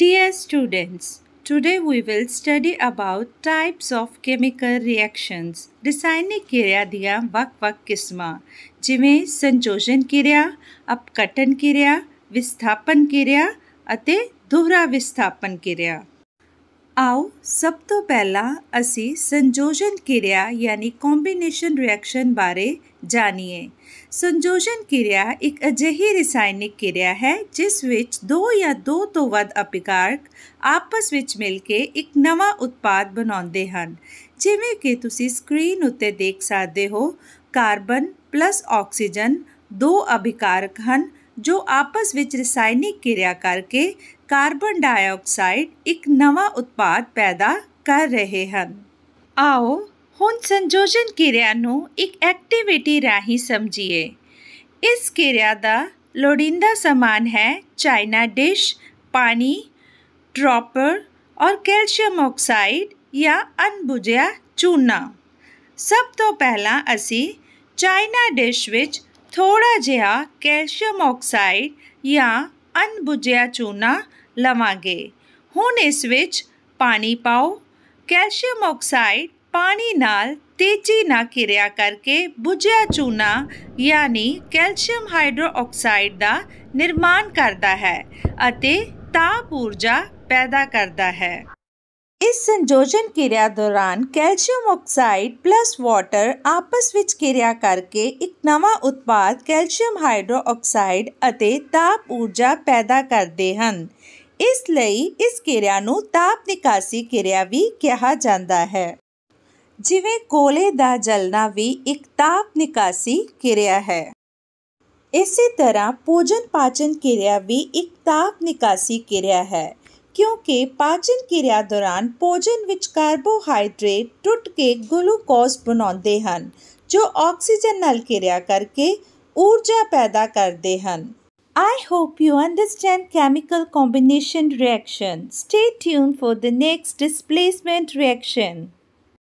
Dear students, today we will study about types of chemical reactions. ਰਸਾਇਣਿਕ ਕਿਰਿਆ ਦੀਆਂ ਵੱਖ-ਵੱਖ ਕਿਸਮਾਂ ਜਿਵੇਂ ਸੰਯੋਜਨ ਕਿਰਿਆ, ਅਪਕਟਨ ਕਿਰਿਆ, ਵਿਸਥਾਪਨ ਕਿਰਿਆ ਅਤੇ ਦੋਹਰਾ ਵਿਸਥਾਪਨ ਕਿਰਿਆ। ਆਓ ਸਭ ਤੋਂ ਪਹਿਲਾਂ ਅਸੀਂ ਸੰਯੋਜਨ ਕਿਰਿਆ ਯਾਨੀ ਕੰਬੀਨੇਸ਼ਨ ਰਿਐਕਸ਼ਨ ਬਾਰੇ ਜਾਣੀਏ ਸੰਯੋਜਨ ਕਿਰਿਆ ਇੱਕ ਅਜਿਹੀ ਰਸਾਇਣਿਕ ਕਿਰਿਆ ਹੈ ਜਿਸ ਵਿੱਚ ਦੋ ਜਾਂ ਦੋ ਤੋਂ ਵੱਧ ਅਪਿਕਾਰਕ ਆਪਸ ਵਿੱਚ ਮਿਲ ਕੇ ਇੱਕ ਨਵਾਂ ਉਤਪਾਦ ਬਣਾਉਂਦੇ ਹਨ ਜਿਵੇਂ ਕਿ ਤੁਸੀਂ ਸਕਰੀਨ ਉੱਤੇ ਦੇਖ ਸਕਦੇ ਹੋ ਕਾਰਬਨ ਪਲੱਸ ਆਕਸੀਜਨ ਦੋ ਅਭਿਕਾਰਕ ਹਨ ਜੋ ਆਪਸ ਵਿੱਚ ਰਸਾਇਣਿਕ ਕਿਰਿਆ ਕਰਕੇ ਕਾਰਬਨ ਡਾਈਆਕਸਾਈਡ ਇੱਕ ਨਵਾਂ ਉਤਪਾਦ ਪੈਦਾ ਕਰ ਰਹੇ ਹਨ ਆਓ ਹੁਣ ਸੰਯੋਜਨ ਕਿਰਿਆ ਨੂੰ ਇੱਕ ਐਕਟੀਵਿਟੀ ਰਾਹੀਂ ਸਮਝੀਏ ਇਸ ਕਿਰਿਆ ਦਾ ਲੋੜੀਂਦਾ ਸਮਾਨ ਹੈ ਚਾਈਨਾ ਡਿਸ਼ पानी ड्रॉपर और कैल्शियम ਆਕਸਾਈਡ ਜਾਂ ਅਣਬੁਝਿਆ ਚੂਨਾ ਸਭ ਤੋਂ ਪਹਿਲਾਂ ਅਸੀਂ ਚਾਈਨਾ ਡਿਸ਼ ਵਿੱਚ ਥੋੜਾ ਜਿਹਾ ਕੈਲਸ਼ੀਅਮ ਆਕਸਾਈਡ ਜਾਂ ਅਣਬੁਝਿਆ ਚੂਨਾ ਲਵਾਂਗੇ ਹੁਣ ਇਸ ਵਿੱਚ ਪਾਣੀ ਪਾਓ ਕੈਲਸ਼ੀਅਮ ਆਕਸਾਈਡ ਪਾਣੀ ਨਾਲ ਤੇਜ਼ੀ ਨਾਲ ਕਿਰਿਆ ਕਰਕੇ ਬੁਝਿਆ ਚੂਨਾ ਯਾਨੀ ਕੈਲਸ਼ੀਅਮ ਹਾਈਡਰੋਆਕਸਾਈਡ ਦਾ ਨਿਰਮਾਣ ਕਰਦਾ ਹੈ ਅਤੇ ਤਾਪ ਊਰਜਾ ਪੈਦਾ ਕਰਦਾ ਹੈ इस संयोजन क्रिया दौरान कैल्शियम ऑक्साइड प्लस वाटर आपस विच क्रिया करके एक नवा उत्पाद कैल्शियम हाइड्रोक्साइड अते ताप ऊर्जा पैदा करते हैं इसलिए इस क्रिया इस ताप निकासी क्रिया भी कहा जाता है जिमें कोले का जलना भी एक ताप निकासी क्रिया है इसी तरह पूजन पाचन क्रिया भी एक ताप निकासी क्रिया है क्योंकि पाचन ਕਿਰਿਆ ਦੌਰਾਨ ਭੋਜਨ ਵਿੱਚ ਕਾਰਬੋਹਾਈਡਰੇਟ ਟੁੱਟ ਕੇ ਗਲੂਕੋਜ਼ ਬਣਾਉਂਦੇ ਹਨ ਜੋ ਆਕਸੀਜਨ ਨਾਲ ਕਿਰਿਆ ਕਰਕੇ ਊਰਜਾ ਪੈਦਾ ਕਰਦੇ ਹਨ I hope you understand chemical combination reaction. Stay tuned for the next displacement reaction.